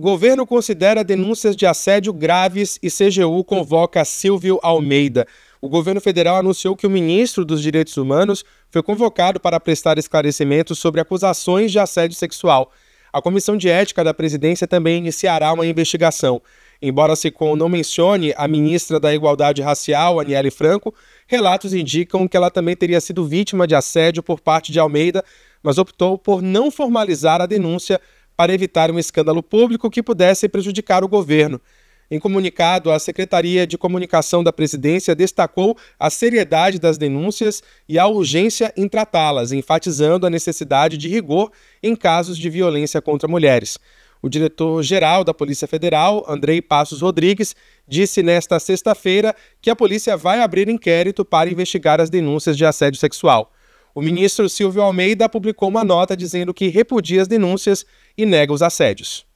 Governo considera denúncias de assédio graves e CGU convoca Silvio Almeida. O governo federal anunciou que o ministro dos Direitos Humanos foi convocado para prestar esclarecimentos sobre acusações de assédio sexual. A Comissão de Ética da Presidência também iniciará uma investigação. Embora Sicom não mencione a ministra da Igualdade Racial, Aniele Franco, relatos indicam que ela também teria sido vítima de assédio por parte de Almeida, mas optou por não formalizar a denúncia para evitar um escândalo público que pudesse prejudicar o governo. Em comunicado, a Secretaria de Comunicação da Presidência destacou a seriedade das denúncias e a urgência em tratá-las, enfatizando a necessidade de rigor em casos de violência contra mulheres. O diretor-geral da Polícia Federal, Andrei Passos Rodrigues, disse nesta sexta-feira que a polícia vai abrir inquérito para investigar as denúncias de assédio sexual. O ministro Silvio Almeida publicou uma nota dizendo que repudia as denúncias e nega os assédios.